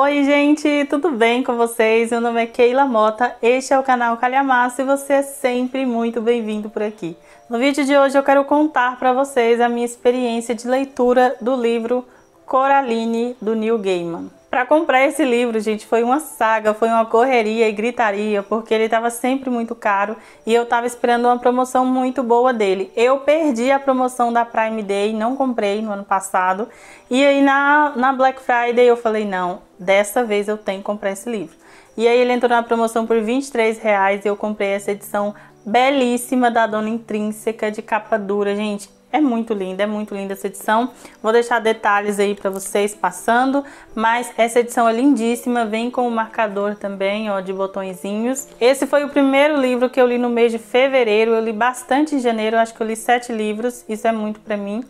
Oi, gente, tudo bem com vocês? Meu nome é Keila Mota, este é o canal Calhamaço e você é sempre muito bem-vindo por aqui. No vídeo de hoje eu quero contar para vocês a minha experiência de leitura do livro Coraline, do Neil Gaiman. Para comprar esse livro, gente, foi uma saga, foi uma correria e gritaria, porque ele estava sempre muito caro e eu estava esperando uma promoção muito boa dele. Eu perdi a promoção da Prime Day, não comprei no ano passado. E aí na, na Black Friday eu falei, não, dessa vez eu tenho que comprar esse livro. E aí ele entrou na promoção por R$ 23 reais, e eu comprei essa edição belíssima da Dona Intrínseca de capa dura, gente é muito linda, é muito linda essa edição. Vou deixar detalhes aí para vocês passando, mas essa edição é lindíssima, vem com o marcador também, ó, de botõezinhos. Esse foi o primeiro livro que eu li no mês de fevereiro, eu li bastante em janeiro, acho que eu li sete livros, isso é muito para mim.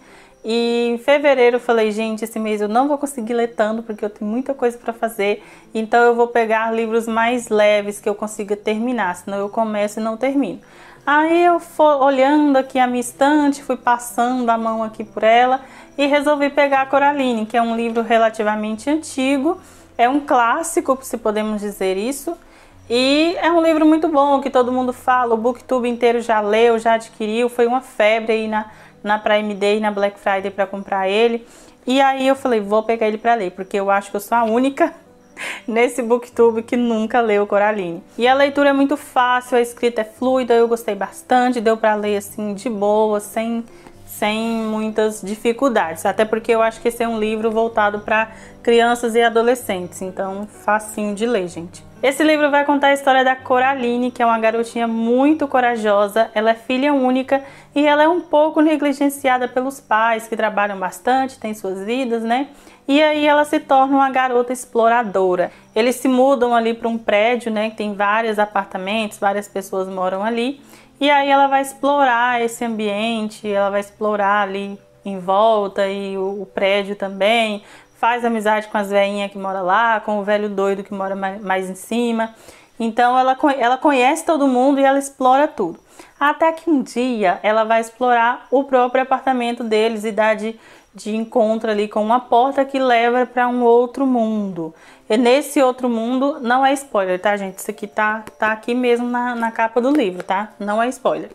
E em fevereiro eu falei, gente, esse mês eu não vou conseguir ler tanto porque eu tenho muita coisa para fazer, então eu vou pegar livros mais leves que eu consiga terminar, senão eu começo e não termino. Aí eu fui olhando aqui a minha estante, fui passando a mão aqui por ela e resolvi pegar a Coraline, que é um livro relativamente antigo, é um clássico, se podemos dizer isso. E é um livro muito bom que todo mundo fala, o booktube inteiro já leu, já adquiriu, foi uma febre aí na, na Prime Day, na Black Friday para comprar ele. E aí eu falei, vou pegar ele para ler, porque eu acho que eu sou a única nesse booktube que nunca leu Coraline. E a leitura é muito fácil, a escrita é fluida, eu gostei bastante, deu para ler assim de boa, sem sem muitas dificuldades, até porque eu acho que esse é um livro voltado para crianças e adolescentes, então facinho de ler, gente. Esse livro vai contar a história da Coraline, que é uma garotinha muito corajosa. Ela é filha única e ela é um pouco negligenciada pelos pais, que trabalham bastante, têm suas vidas, né? E aí ela se torna uma garota exploradora. Eles se mudam ali para um prédio, né? Que tem vários apartamentos, várias pessoas moram ali. E aí ela vai explorar esse ambiente, ela vai explorar ali em volta e o, o prédio também, faz amizade com as velhinhas que mora lá, com o velho doido que mora mais, mais em cima. Então ela, ela conhece todo mundo e ela explora tudo. Até que um dia ela vai explorar o próprio apartamento deles e dá de de encontro ali com uma porta que leva para um outro mundo. E nesse outro mundo, não é spoiler, tá, gente? Isso aqui tá, tá aqui mesmo na, na capa do livro, tá? Não é spoiler.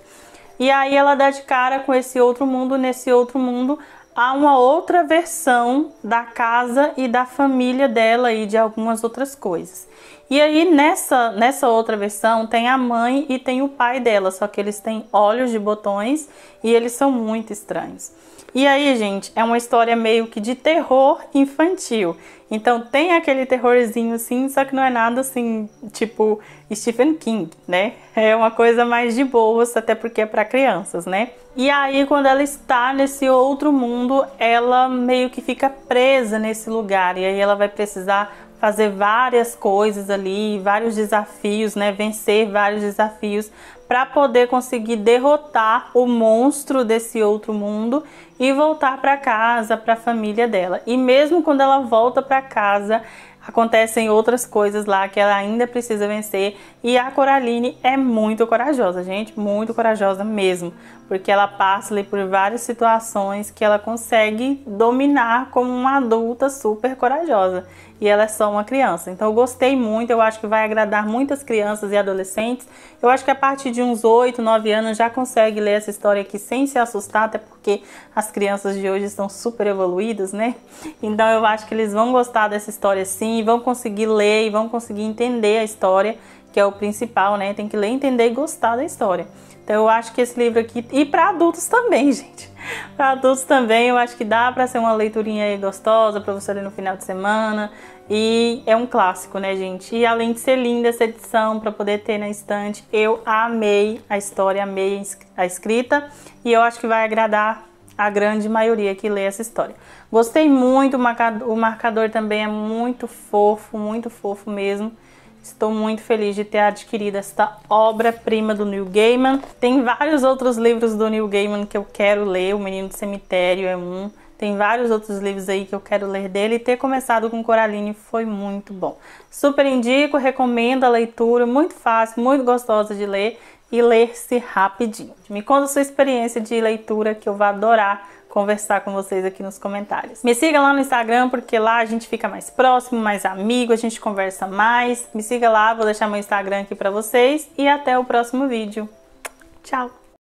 E aí ela dá de cara com esse outro mundo, nesse outro mundo há uma outra versão da casa e da família dela e de algumas outras coisas. E aí nessa, nessa outra versão tem a mãe e tem o pai dela, só que eles têm olhos de botões e eles são muito estranhos. E aí, gente, é uma história meio que de terror infantil. Então tem aquele terrorzinho assim só que não é nada assim, tipo Stephen King, né? É uma coisa mais de boas, até porque é para crianças, né? E aí quando ela está nesse outro mundo, ela meio que fica presa nesse lugar e aí ela vai precisar fazer várias coisas ali, vários desafios, né? Vencer vários desafios para poder conseguir derrotar o monstro desse outro mundo e voltar para casa, para a família dela. E mesmo quando ela volta para casa, acontecem outras coisas lá que ela ainda precisa vencer. E a Coraline é muito corajosa, gente, muito corajosa mesmo, porque ela passa ali por várias situações que ela consegue dominar como uma adulta super corajosa. E ela é só uma criança. Então eu gostei muito, eu acho que vai agradar muitas crianças e adolescentes. Eu acho que a partir de uns 8, 9 anos já consegue ler essa história aqui sem se assustar, até porque as crianças de hoje estão super evoluídas, né? Então eu acho que eles vão gostar dessa história sim vão conseguir ler e vão conseguir entender a história, que é o principal, né? Tem que ler, entender e gostar da história. Então eu acho que esse livro aqui e para adultos também, gente. Para adultos também, eu acho que dá para ser uma leiturinha gostosa para você ler no final de semana. E é um clássico, né, gente? E além de ser linda essa edição para poder ter na estante, eu amei a história, amei a escrita e eu acho que vai agradar a grande maioria que lê essa história. Gostei muito, o marcador, o marcador também é muito fofo, muito fofo mesmo. Estou muito feliz de ter adquirido esta obra-prima do Neil Gaiman. Tem vários outros livros do Neil Gaiman que eu quero ler, O Menino do Cemitério é um, tem vários outros livros aí que eu quero ler dele e ter começado com Coraline foi muito bom. Super indico, recomendo a leitura, muito fácil, muito gostosa de ler e ler-se rapidinho. Me conta a sua experiência de leitura que eu vou adorar conversar com vocês aqui nos comentários. Me siga lá no Instagram, porque lá a gente fica mais próximo, mais amigo, a gente conversa mais. Me siga lá, vou deixar meu Instagram aqui para vocês e até o próximo vídeo. Tchau!